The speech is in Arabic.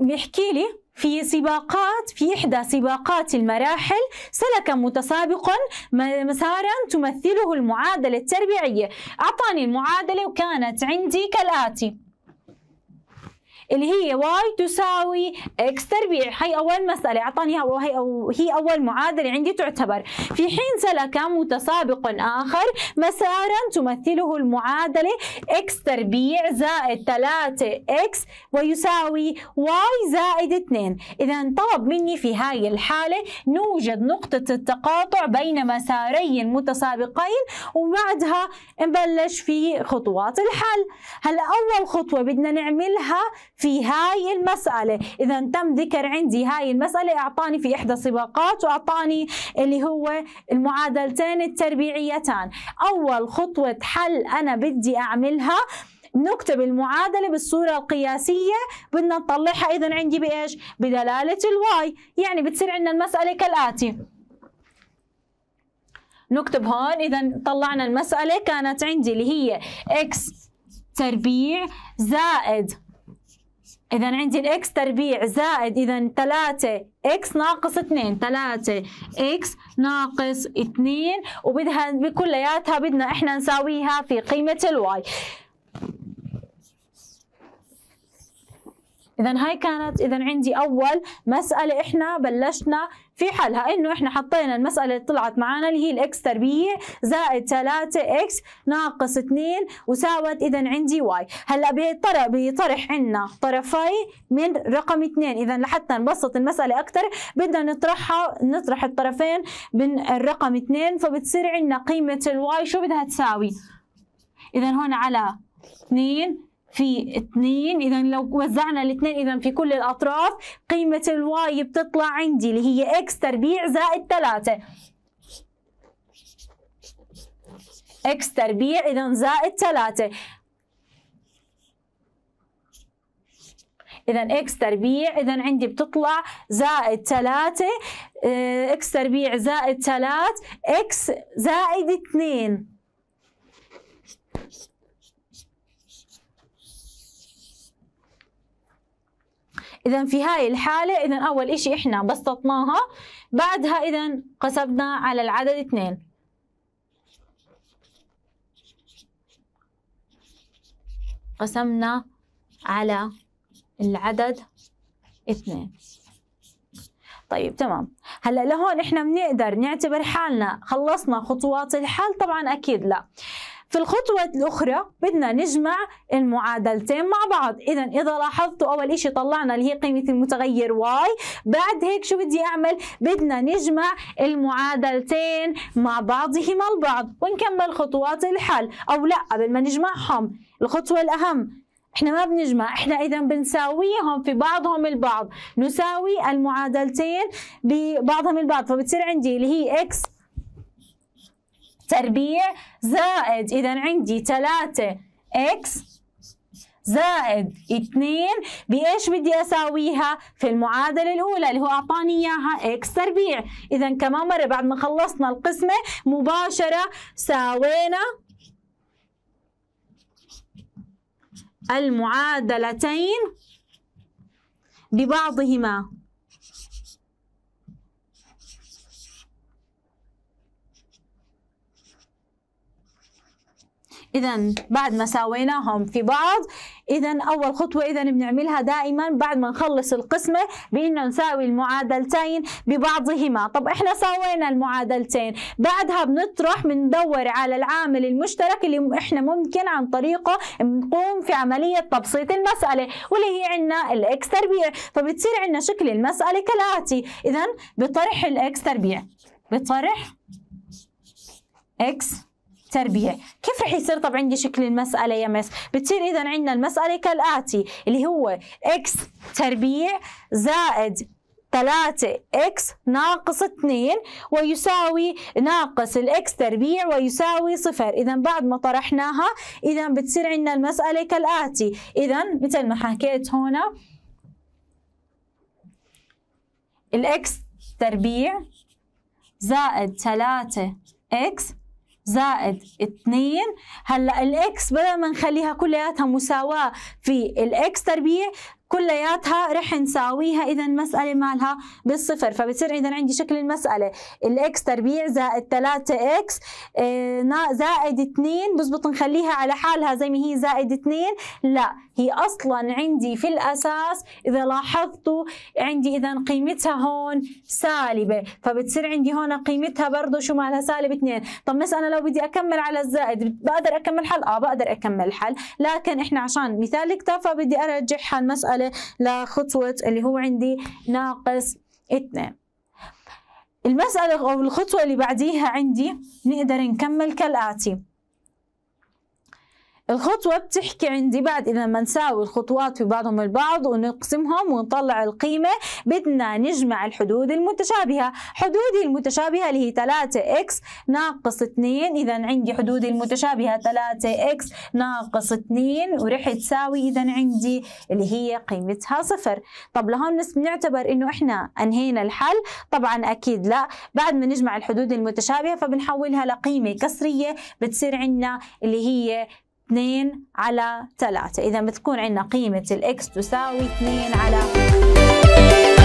بيحكي لي في سباقات في إحدى سباقات المراحل سلك متسابق مسارا تمثله المعادلة التربيعية أعطاني المعادلة وكانت عندي كالآتي اللي هي واي تساوي اكس تربيع هي اول مساله اعطاني اياها وهي أو هي اول معادله عندي تعتبر في حين سلك متسابق اخر مسارا تمثله المعادله اكس تربيع زائد 3 اكس ويساوي واي زائد 2 اذا طلب مني في هاي الحاله نوجد نقطه التقاطع بين مسارين متسابقين وبعدها نبلش في خطوات الحل هلا اول خطوه بدنا نعملها في هاي المسألة إذا تم ذكر عندي هاي المسألة أعطاني في إحدى السباقات وأعطاني اللي هو المعادلتين التربيعيتان أول خطوة حل أنا بدي أعملها نكتب المعادلة بالصورة القياسية بدنا نطلعها إذا عندي بإيش بدلالة الواي يعني بتصير عندنا المسألة كالآتي نكتب هون إذا طلعنا المسألة كانت عندي اللي هي x تربيع زائد إذا عندي الـ الإكس تربيع زائد إذا 3 x ناقص 2 3 x ناقص 2 وبدها بكلياتها بدنا إحنا نساويها في قيمة الواي اذا هاي كانت اذا عندي اول مساله احنا بلشنا في حلها انه احنا حطينا المساله اللي طلعت معنا اللي هي الاكس تربيع زائد 3 اكس ناقص 2 وساوت اذا عندي واي هلا بيطرح بيطرح عندنا طرفي من رقم 2 اذا لحتى نبسط المساله اكثر بدنا نطرحها نطرح الطرفين من الرقم 2 فبتصير عندنا قيمه الواي شو بدها تساوي اذا هون على 2 في اثنين اذا لو وزعنا الاثنين اذا في كل الاطراف قيمه الواي بتطلع عندي اللي هي اكس تربيع زائد ثلاثة اكس تربيع اذا زائد ثلاثة إذا إكس تربيع إذا عندي بتطلع زائد ثلاثة إكس آه، تربيع زائد ثلاث إكس زائد اثنين إذا في هاي الحالة إذا أول إشي إحنا بسطناها بعدها إذا قسمنا على العدد اثنين قسمنا على العدد اثنين طيب تمام هلا لهون احنا بنقدر نعتبر حالنا خلصنا خطوات الحل طبعا اكيد لا في الخطوة الأخرى بدنا نجمع المعادلتين مع بعض إذا إذا لاحظتوا أول شيء طلعنا اللي هي قيمة المتغير واي بعد هيك شو بدي أعمل بدنا نجمع المعادلتين مع بعضهما البعض ونكمل خطوات الحل أو لا قبل ما نجمعهم الخطوة الأهم احنا ما بنجمع احنا اذا بنساويهم في بعضهم البعض نساوي المعادلتين ببعضهم البعض فبتصير عندي اللي هي x تربيع زائد إذا عندي 3 إكس زائد 2 بإيش بدي أساويها في المعادلة الأولى اللي هو أعطاني إياها إكس تربيع إذا كمان مرة بعد ما خلصنا القسمة مباشرة ساوينا المعادلتين ببعضهما إذا بعد ما ساويناهم في بعض إذا أول خطوة إذا بنعملها دائما بعد ما نخلص القسمة بأنه نساوي المعادلتين ببعضهما طب إحنا ساوينا المعادلتين بعدها بنطرح بندور على العامل المشترك اللي إحنا ممكن عن طريقه نقوم في عملية تبسيط المسألة واللي هي عندنا الإكس تربيع فبتصير عندنا شكل المسألة كالآتي إذا بطرح الإكس تربيع بطرح إكس التربية كيف رح يصير طب عندي شكل المسألة يا مس بتصير إذا عندنا المسألة كالآتي اللي هو إكس تربيع زائد 3 x ناقص 2 ويساوي ناقص الاكس تربيع ويساوي صفر اذا بعد ما طرحناها اذا بتصير عندنا المساله كالاتي اذا مثل ما حكيت هنا الاكس تربيع زائد 3 x زائد 2 هلا الاكس بدل ما نخليها كلياتها مساواه في الاكس تربيع كلياتها رح نساويها اذا مساله مالها بالصفر فبصير اذا عندي شكل المساله الاكس تربيع زائد 3 اكس آه، زائد 2 بزبط نخليها على حالها زي ما هي زائد 2 لا هي اصلا عندي في الاساس اذا لاحظتوا عندي اذا قيمتها هون سالبه فبتصير عندي هون قيمتها برضه شو مالها سالب 2 طب بس انا لو بدي اكمل على الزائد بقدر اكمل حل اه بقدر اكمل حل لكن احنا عشان مثال اكتفى بدي ارجعها المساله انتقاله لخطوة اللي هو عندي ناقص اثنين المسألة أو الخطوة اللي بعديها عندي نقدر نكمل كالآتي الخطوة بتحكي عندي بعد إذا ما نساوي الخطوات في بعضهم البعض ونقسمهم ونطلع القيمة بدنا نجمع الحدود المتشابهة حدودي المتشابهة اللي هي 3x ناقص 2 إذا عندي حدودي المتشابهة 3x ناقص 2 ورح تساوي إذا عندي اللي هي قيمتها صفر طب لهون بنعتبر إنه إحنا أنهينا الحل طبعا أكيد لا بعد ما نجمع الحدود المتشابهة فبنحولها لقيمة كسرية بتصير عندنا اللي هي 2 على 3 إذا بتكون عندنا قيمة الإكس تساوي 2 على 3